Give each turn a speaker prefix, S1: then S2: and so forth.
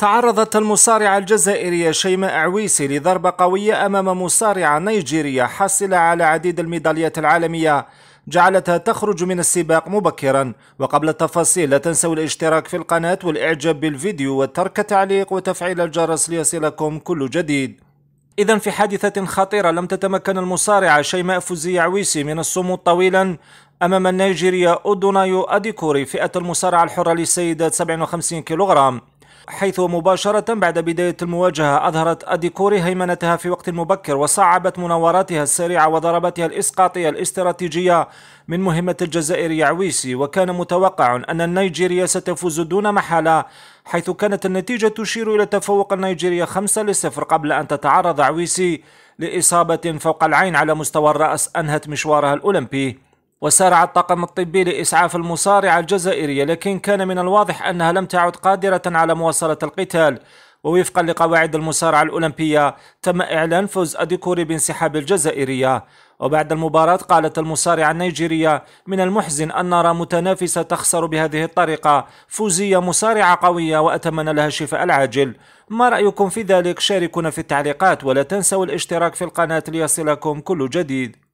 S1: تعرضت المصارعة الجزائرية شيماء عويسي لضربة قوية أمام مصارعة نيجيرية حاصلة على عديد الميداليات العالمية جعلتها تخرج من السباق مبكرا وقبل التفاصيل لا تنسوا الاشتراك في القناة والإعجاب بالفيديو وترك تعليق وتفعيل الجرس ليصلكم كل جديد إذا في حادثة خطيرة لم تتمكن المصارعة شيماء فوزي عويسي من الصمود طويلا أمام النيجيرية أودونايو أديكوري فئة المصارعة الحرة للسيدات 57 كيلوغرام حيث مباشرة بعد بداية المواجهة أظهرت أديكوري هيمنتها في وقت مبكر وصعبت مناوراتها السريعة وضرباتها الإسقاطية الاستراتيجية من مهمة الجزائري عويسي وكان متوقع أن النيجيريا ستفوز دون محالة حيث كانت النتيجة تشير إلى تفوق النيجيريا 5 لصفر قبل أن تتعرض عويسي لإصابة فوق العين على مستوى الرأس أنهت مشوارها الأولمبي وسارع الطاقم الطبي لإسعاف المصارعة الجزائرية لكن كان من الواضح أنها لم تعد قادرة على مواصلة القتال ووفقا لقواعد المصارعة الأولمبية تم إعلان فوز أديكوري بانسحاب الجزائرية وبعد المباراة قالت المصارعة النيجيرية من المحزن أن نرى متنافسة تخسر بهذه الطريقة فوزية مصارعة قوية وأتمنى لها الشفاء العاجل ما رأيكم في ذلك شاركونا في التعليقات ولا تنسوا الاشتراك في القناة ليصلكم كل جديد